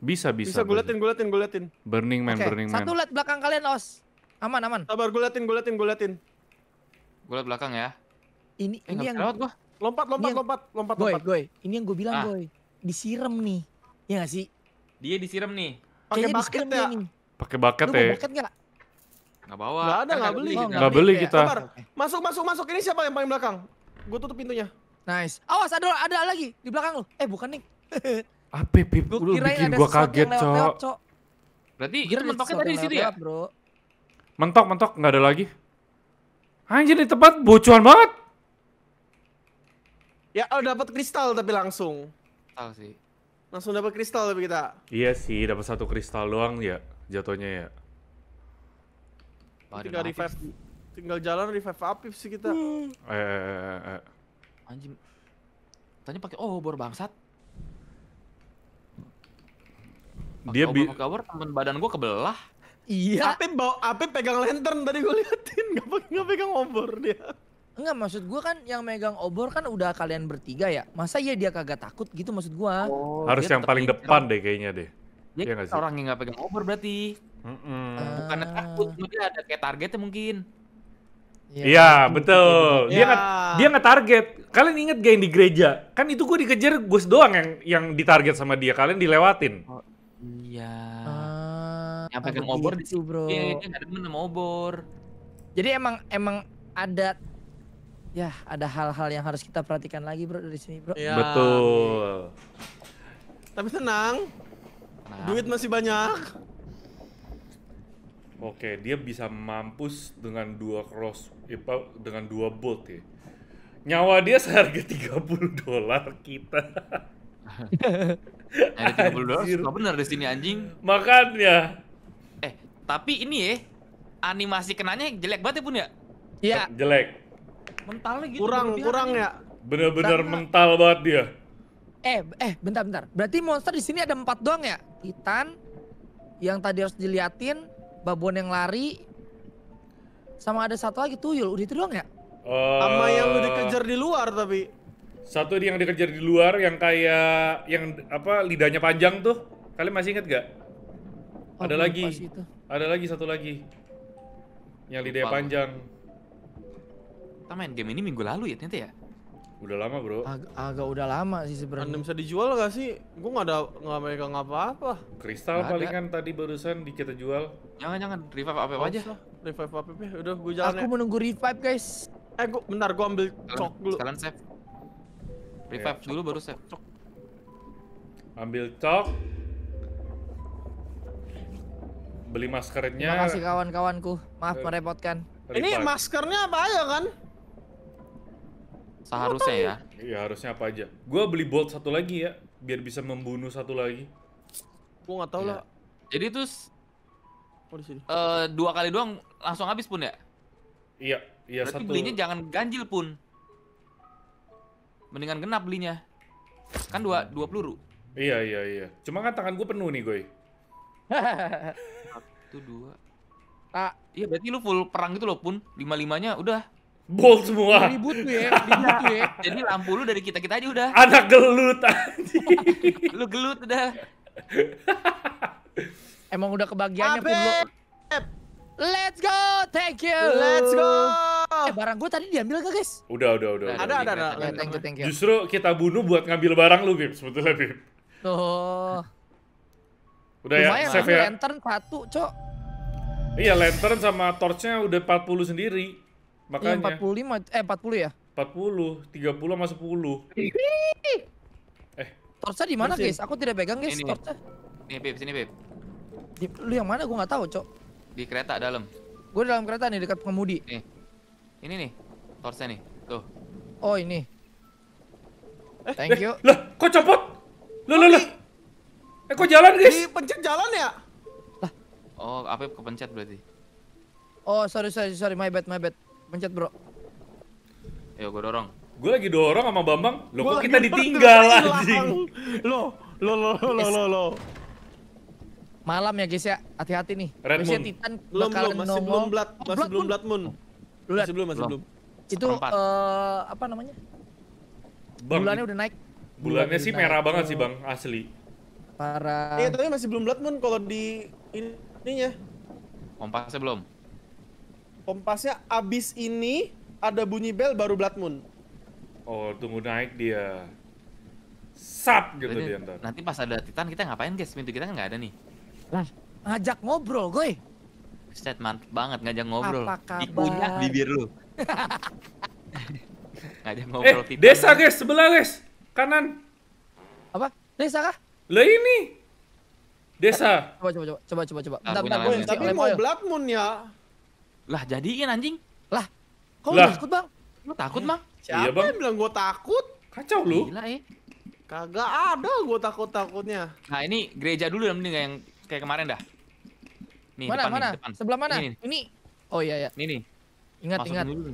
Bisa, bisa. Bisa, gulatin gulatin gulatin. Burning Man, okay. Burning Man. Satu lat belakang kalian, Os. Aman, aman. Sabar, gulatin gulatin gulatin gulat belakang ya. Ini, eh, ini yang... Lewat gua. Lompat, lompat, yang... lompat, lompat, lompat. Goy, Ini yang gua bilang, ah. goy. Disiram nih. Ya gak sih? Dia disiram nih. Pakai bucket ya? Pakai bucket ya? bucket gak? Gak bawa. Gak ada, gak beli. Oh, gak beli kita. Masuk, masuk, masuk. Ini siapa yang paling belakang? Gue tutup pintunya. Nice. Awas, ada ada lagi di belakang lu. Eh, bukan, nih Apa Bib? Ya, Lu bikin gua kaget, Cok. Berarti kira mentoknya tadi di sini ya? Bro. Mentok, mentok, nggak ada lagi. Anjir di tempat bocuan banget. Ya, oh, dapat kristal tapi langsung. Tahu sih. Langsung dapat kristal tapi kita. Iya sih, dapat satu kristal doang ya jatuhnya ya. Oh, tinggal revive tinggal jalan revive api sih kita. Eh, eh, eh, eh, eh. Anjing. Tanya pakai oh bor bangsat. dia bi cover temen badan gue kebelah iya tapi bawa api pegang lantern tadi gue liatin nggak nggak pegang obor dia Enggak maksud gua kan yang megang obor kan udah kalian bertiga ya masa iya dia kagak takut gitu maksud gua. oh, harus yang paling depan deh kayaknya deh dia ya, sih? orang yang nggak pegang obor berarti mm -mm. takut dia ada kayak targetnya mungkin Iya ya, betul. Dia iya. dia nggak target. Kalian inget gak yang di gereja? Kan itu gue dikejar Gus doang yang yang ditarget sama dia. Kalian dilewatin. Oh, Iya. Uh, ah, yang pegang obor gitu, di bro. Iya, ada nggak obor. Jadi emang emang ada ya ada hal-hal yang harus kita perhatikan lagi, bro dari sini, bro. Ya. Betul. Tapi senang. nah. duit masih banyak. Oke, dia bisa mampus dengan dua cross, eh, dengan dua bolt ya. Nyawa dia seharga 30 dolar kita. Ada tiga puluh dolar, suka bener di sini anjing. Makanya. Eh, tapi ini ya, animasi kenanya jelek banget ya pun ya? Iya. Jelek. Mentalnya gitu. Kurang, ya. kurang ya. Bener-bener mental banget dia. Eh, eh, bentar, bentar. Berarti monster di sini ada empat doang ya? Titan, yang tadi harus diliatin, babon yang lari, sama ada satu lagi tuyul. Udah itu doang ya? Uh... Sama yang lu dikejar di luar tapi. Satu yang dikejar di luar yang kayak yang apa lidahnya panjang tuh. Kalian masih inget gak? Oh, ada lagi. Itu. Ada lagi satu lagi. Yang lidahnya panjang. Kita main game ini minggu lalu ya ternyata ya? Udah lama bro. Ag agak udah lama sih sebenarnya. Random bisa dijual gak sih? Gue gak ada nggak mereka ngapa apa Kristal palingan tadi barusan di kita jual. Jangan jangan revive apa aja. Revive apa udah gue jalan. Aku ya. menunggu revive guys. Eh gue bentar gue ambil cok dulu. Kalian save. Revive eh, dulu baru save. Ambil cok. Beli maskernya. Terima kasih kawan-kawanku. Maaf uh, merepotkan. Ini maskernya apa aja kan? Seharusnya ya. Iya, harusnya apa aja. Gua beli bolt satu lagi ya, biar bisa membunuh satu lagi. Gua nggak tahu ya. lah. Jadi terus Oh, Uh, dua kali doang langsung habis pun ya? Iya, iya Berarti satu. belinya jangan ganjil pun. Mendingan genap belinya. Kan dua, dua peluru. Iya, iya, iya. Cuma kan tangan gue penuh nih, gue Satu, dua. Ah, iya berarti lu full perang gitu loh pun. Lima-limanya udah bol semua. Ribut tuh ya, ribut tuh ya. Jadi lampu lu dari kita-kita aja udah. Anak gelut anjing. lu gelut udah. Emang udah kebagiannya pun Let's go, thank you. Let's go. Eh, barang gue tadi diambil gak guys? Udah, udah, udah. Ada, ada, ada. ada, Thank you, thank you. Justru kita bunuh buat ngambil barang lu, Bib. Sebetulnya, Bib. Oh. Udah ya, Lumayan ya, save ya. Lantern satu, Cok. Iya, lantern sama torchnya udah 40 sendiri. Iya, Makanya. Iya, 45, eh 40 ya? 40, 30 sama 10. eh. Torchnya di mana, guys? Aku tidak pegang, guys, torchnya. Nih, Bib, sini, Bib. Di, lu yang mana? Gue nggak tahu, Cok. Di kereta dalam. Gue dalam kereta nih dekat pengemudi. Nih. Ini nih, torchnya nih. Tuh. Oh, ini. Eh, Thank you. Lah, kok copot? Lo, lo, lo. Eh, kok jalan, guys? Di pencet jalan ya? Lah. Oh, ke kepencet berarti. Oh, sorry, sorry, sorry. My bad, my bad. Pencet, bro. Ayo, gue dorong. Gue lagi dorong sama Bambang. Loh, kok kita ditinggal, anjing? Loh, loh, loh, loh, loh, loh. Malam ya, guys ya. Hati-hati nih. Red Moon. Titan belum, belum, masih belum Blood, oh, masih belum blat Moon. Lu lihat? belum, masih belum. Itu uh, apa namanya? Bang. Bulannya udah naik. Bulannya, bulannya sih naik. merah banget sih, Bang, asli. Para Iya, tapi masih belum Blood Moon kalau di ininya. Kompasnya belum. Kompasnya abis ini ada bunyi bel baru Blood Moon. Oh, tunggu naik dia. Sap gitu Jadi, dia ntar. Nanti pas ada Titan kita ngapain guys? Pintu kita kan nggak ada nih. Lah, ngajak ngobrol, gue. Set mantep banget ngajak ngobrol. Dikunyah bibir lu. ngajak eh, ngobrol eh, tipe Desa guys, sebelah guys. Kanan. Apa? Desa kah? Lah ini. Desa. Coba coba coba coba coba coba. Bentar, bentar, bentar, tapi mau Black Moon ya. Lah jadiin anjing. Lah. Kok lah. takut, Bang? Lu takut, Bang? Siapa iya, bang. yang bilang gue takut? Kacau lu. Gila, eh. Kagak ada gue takut-takutnya. Nah, ini gereja dulu yang mending yang kayak kemarin dah. Nih, mana depan mana? Nih, depan. Sebelah mana? Ini. ini. Oh iya iya. Ini nih. Ingat Masuk ingat. Dulu.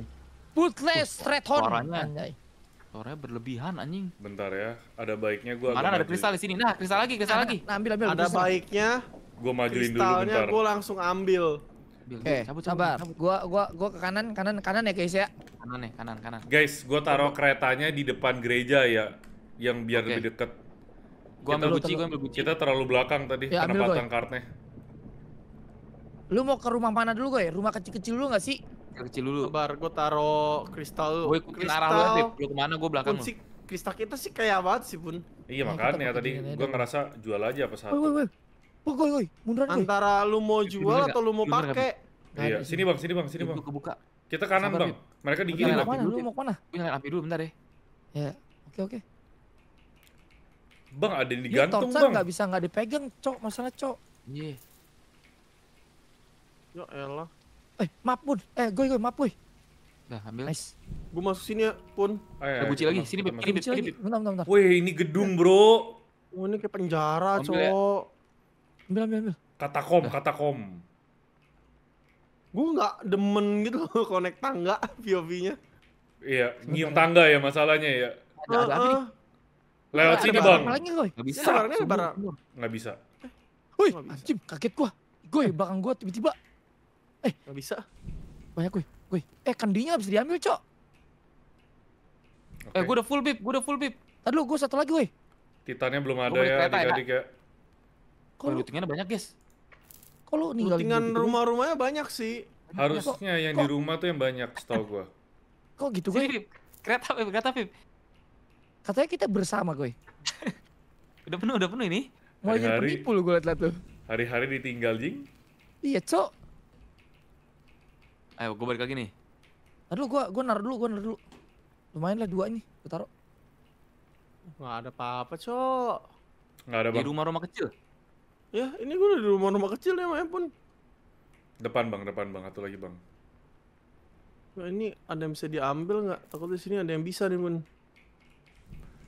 Bootless Red Horn. Suaranya. Anjay. Suaranya berlebihan anjing. Bentar ya. Ada baiknya gue Mana ada kristal di sini. Nah, kristal lagi, kristal nah, lagi. Nah, ambil ambil. Ada kristal. baiknya Gue majuin dulu bentar. Kristalnya gue langsung ambil. Oke, okay, cabut, sabar. Cabut. Gua gua gua ke kanan, kanan, kanan ya guys ya. Kanan ya, kanan, kanan. Guys, gue taruh keretanya di depan gereja ya yang biar okay. lebih deket. Gua ambil kunci, gua ambil kunci. Kita terlalu belakang tadi ya, karena patang kartnya. Lu mau ke rumah mana dulu gue? Rumah kecil-kecil dulu gak sih? Kecil dulu. Sabar, gue taro kristal lu. Gue ikutin arah lu, aja, Lu kemana, gue belakang Kunci lu. Kristal kita sih kaya banget sih, Bun. Iya, nah, makanya tadi gue ngerasa jual aja apa satu. Woi, woi, woi. Woi, woi, munduran Antara lu mau jual atau lu mau pakai. Iya, sini Bang, sini Bang, sini Bang. Kebuka. Kita kanan, Bang. Mereka di kiri. Lu mau kemana? Gue nyalain api dulu bentar deh. Ya, oke oke. Bang, ada yang digantung, Bang. Ini Torsa nggak bisa nggak dipegang, Cok. Masalah, Cok. Iya. Ya elah. Eh, maaf pun. Eh, gue gue maaf gue. Dah, ambil. Nice. Gue masuk sini ya, Pun. Oh, iya, iya buci lagi. Sini, Beb. Sini, Beb. Bentar, bentar, bentar. Wih, ini gedung, Bro. Oh, ini kayak penjara, cowok. Ya. Ambil, ambil, ambil. Katakom, katakom. Gue nggak demen gitu konek tangga POV-nya. Iya, nyium tangga ya masalahnya ya. Ada, uh, uh. Lewat sini, Bang. Nggak bisa. Nggak bisa. Wih, anjing, kaget gua. Gue, belakang gua tiba-tiba Eh, nggak bisa. Banyak gue, gue. Eh, kandinya bisa diambil, Cok. Okay. Eh, gue udah full bib, gue udah full bib. Tadi lu, gue satu lagi, woi. Titannya belum ada ya, adik-adik ya. Kok lootingannya banyak, guys? Kok lu ninggalin Lootingan rumah-rumahnya banyak sih. Harusnya kok, yang kok, di rumah tuh yang banyak, setahu gue. Kok gitu, gue? Sini, kereta, Pip, kereta, Pip. Katanya kita bersama, gue. udah penuh, udah penuh ini. Mau jadi penipu lu gue liat-liat tuh. Hari-hari ditinggal, Jing. Iya, Cok. Ayo, gue balik lagi nih. Aduh, gue gue naruh dulu, gue naruh dulu. Lumayan lah dua ini, gue taruh. Gak ada apa-apa, cok. Gak ada, bang. Di rumah-rumah kecil? Ya, ini gue udah di rumah-rumah kecil ya, main pun. Depan, bang, depan, bang. atau lagi, bang. Nah, ini ada yang bisa diambil nggak? Takut di sini ada yang bisa nih, Mun.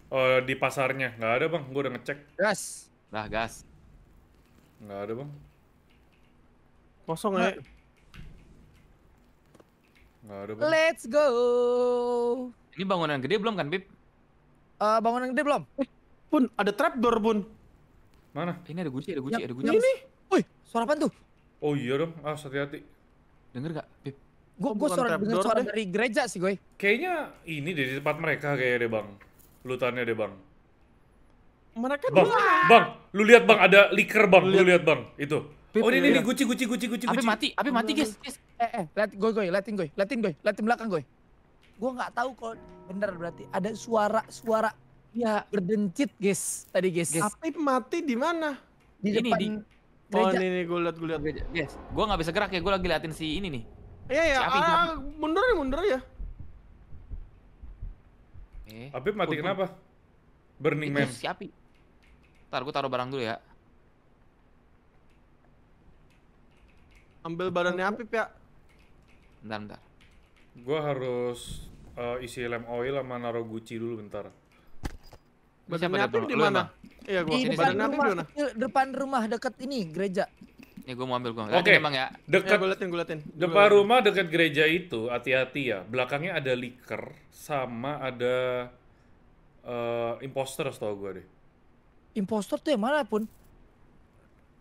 Oh, di pasarnya. Nggak ada, bang. Gue udah ngecek. Gas. Nah, gas. Nggak ada, bang. Kosong ya? Let's go. Ini bangunan gede belum kan, Bib? Uh, bangunan gede belum? Eh, bun, ada door Bun. Mana? Ini ada guci, ada guci, ada guci. Ini. Woi, suara apa tuh? Oh iya dong, ah hati-hati. Denger gak, Bib? Gue gue suara denger suara deh. dari gereja sih, gue. Kayaknya ini dari tempat mereka kayaknya deh, Bang. Lutannya deh, Bang. Mereka Bang, Bang, lu lihat Bang ada liker, Bang. Lu lihat, Bang. Itu. Pip, oh ini iya, ini iya. guci guci guci guci guci. Api mati, api mati guys. Eh eh, let go go, letin go, letin go, letin belakang go. Gua nggak tahu kalau bener berarti ada suara-suara ya berdencit guys tadi guys. Api mati di mana? Di ini, depan di... Oh ini, ini gue liat gue liat gereja. Guys, gue nggak bisa gerak ya, gue lagi liatin si ini nih. Iya ya, si ah, mundur ya mundur ya. Eh, api mati kenapa? Burning Man. Si Api. Ntar gue taruh barang dulu ya. Ambil badannya Apip ya. Bentar, bentar. Gua harus uh, isi lem oil sama naro guci dulu bentar. Badannya Apip di mana? Iya, gua. Di depan rumah, di mana? depan rumah dekat ini gereja. Ya gua mau ambil gue. Oke. Okay. Emang ya. Dekat. Ya, liatin, gua liatin. depan rumah dekat gereja itu hati-hati ya. Belakangnya ada liker sama ada uh, imposter setahu gue deh. Imposter tuh yang mana pun?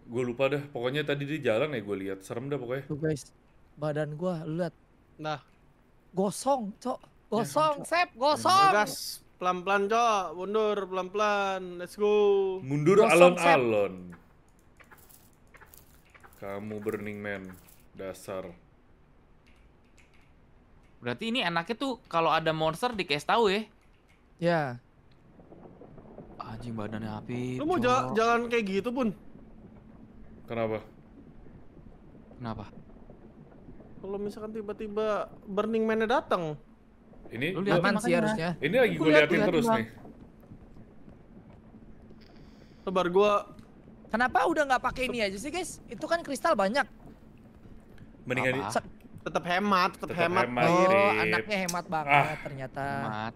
gue lupa dah pokoknya tadi dia jalan ya gue lihat serem dah pokoknya tuh guys badan gue lihat nah gosong cok gosong eh, sep gosong gas pelan pelan cok mundur pelan pelan let's go mundur gosong, alon alon Sep. kamu burning man dasar berarti ini enaknya tuh kalau ada monster di case tahu ya ya anjing badannya api lu mau jalan, jalan kayak gitu pun Kenapa? Kenapa? Kalau misalkan tiba-tiba Burning Man-nya datang. Ini lu lihat sih harusnya. Ini lagi gue liatin, terus nih. Sebar gua Kenapa udah nggak pakai ini aja sih guys? Itu kan kristal banyak. Mendingan di... tetap hemat, tetap, hemat. hemat. Oh, Rip. anaknya hemat banget ah. ternyata. Hemat.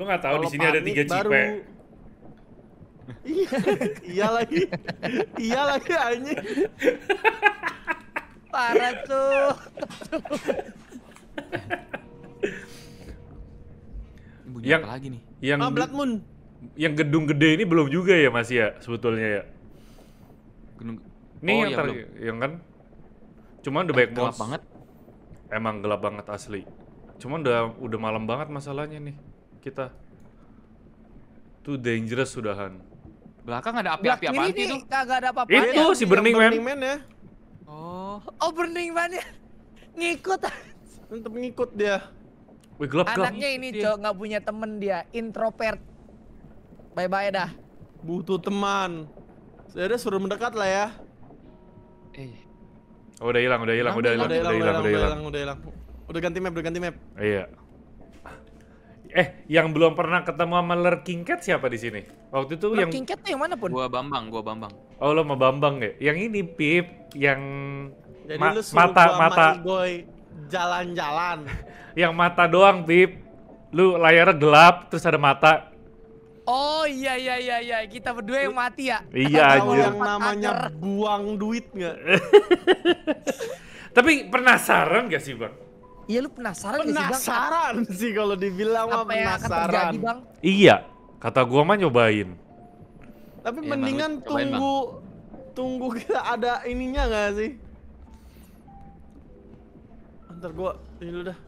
Lu nggak tahu di sini ada tiga cipe. Baru Iya. iya lagi iya lagi anjing parah tuh Bunyi yang apa lagi nih yang oh, Black Moon yang gedung gede ini belum juga ya Mas ya sebetulnya ya gedung ini oh, yang ya, ter belum. yang kan cuman udah eh, banyak gelap banget emang gelap banget asli cuman udah udah malam banget masalahnya nih kita tuh dangerous sudahan Belakang ada api-api apaan itu? Kagak ada apa-apa. Itu ya. si Burning Man. Man ya. Oh. Oh Burning Man ya. Ngikut. Untuk ngikut dia. Wih gelap gelap. Anaknya ini iya. cok nggak punya temen dia, introvert. Bye bye dah. Butuh teman. Saya suruh mendekat lah ya. Eh. Oh, udah hilang, udah hilang, udah hilang, udah hilang, udah hilang, udah hilang. Udah ganti map, udah ganti map. Iya. Eh, yang belum pernah ketemu sama Lurking Cat siapa di sini? Waktu itu Lurking yang Lurking Cat tuh yang mana pun? Gua Bambang, gua Bambang. Oh, lo sama Bambang ya? Yang ini Pip, yang Jadi ma lu mata gua mata boy jalan-jalan. yang mata doang, Pip. Lu layarnya gelap terus ada mata. Oh iya iya iya iya, kita berdua yang mati ya. Iya anjir. yang namanya buang duit nggak? Tapi penasaran gak sih, Bang? Iya lu penasaran Penasaran sih, bang? sih kalau dibilang apa mah ya penasaran. terjadi, bang? Iya, kata gua mah nyobain. Tapi ya, mendingan bang, tunggu bang. tunggu kita ada ininya gak sih? Ntar gua ini dulu dah.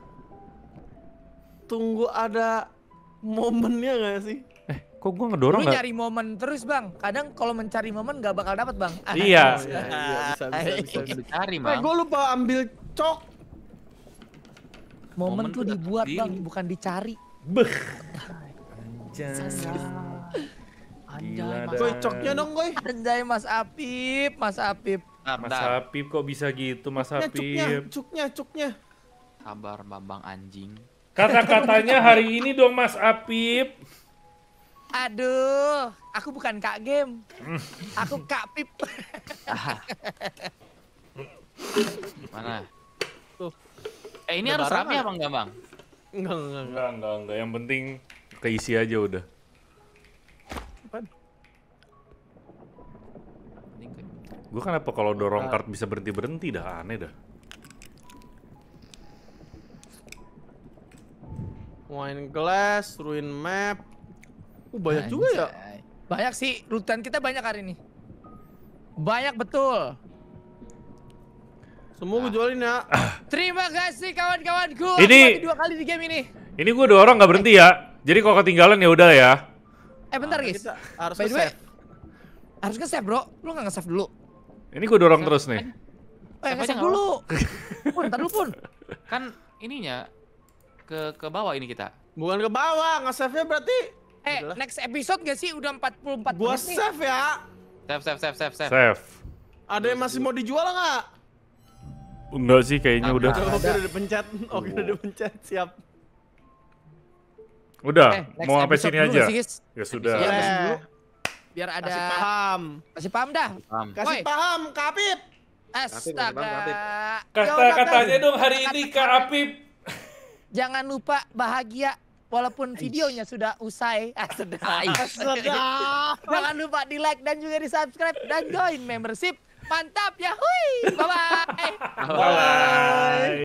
Tunggu ada momennya gak sih? Eh, kok gua ngedorong Lu gak? nyari momen terus, Bang. Kadang kalau mencari momen gak bakal dapat, Bang. Iya. Oh, iya, iya, bisa, bisa, bisa, bisa. bisa. Cari, eh, Bang. Eh, gua lupa ambil cok momen, tuh dibuat bang bukan dicari beh Anjay, Anjay. dong, Goy. Anjay, Mas Apip, Mas Apip. mas Apip kok bisa gitu, Mas Apip? Cuknya, cuknya, cuknya. Sabar, Bambang anjing. Kata-katanya hari ini dong, Mas Apip. Aduh, aku bukan Kak Game. Hmm. Aku Kak Pip. Mana? Eh ini harus rapi ya? apa enggak bang? Enggak, enggak, enggak. Enggak, enggak, Yang penting keisi aja udah. Gue Gue kenapa kalau dorong kart nah. bisa berhenti-berhenti dah aneh dah. Wine glass, ruin map. Uh, banyak juga ya. Banyak sih, rutan kita banyak hari ini. Banyak betul. Semua gue jualin ya. Terima kasih kawan-kawanku. Ini dua kali di game ini. Ini gue dorong nggak berhenti ya. Jadi kalau ketinggalan ya udah ya. Eh bentar nah, guys. harus By harus ke save bro. Lu nggak nge-save dulu. Ini gue dorong terus nih. Eh nge-save dulu. pun, oh, ntar dulu pun. Kan ininya ke ke bawah ini kita. Bukan ke bawah, nge-save-nya berarti Eh, next episode gak sih udah 44 gua save ya. Save, save, save, save, save. Save. Ada yang masih mau dijual nggak? Enggak sih kayaknya Agak udah. Oke udah dipencet. Oke udah dipencet. Siap. Udah, eh, mau sampai sini aja. Sih, ya sudah. Ya, Biar ada Kasih paham. Kasih paham dah. Kasih paham, Kasih paham Kapip. Astaga. Kata-katanya dong hari ini Kak Apip. Jangan lupa bahagia walaupun videonya sudah usai. Astaga. Jangan lupa di like dan juga di subscribe dan join membership Mantap ya, hui. Bye bye. Bye. bye.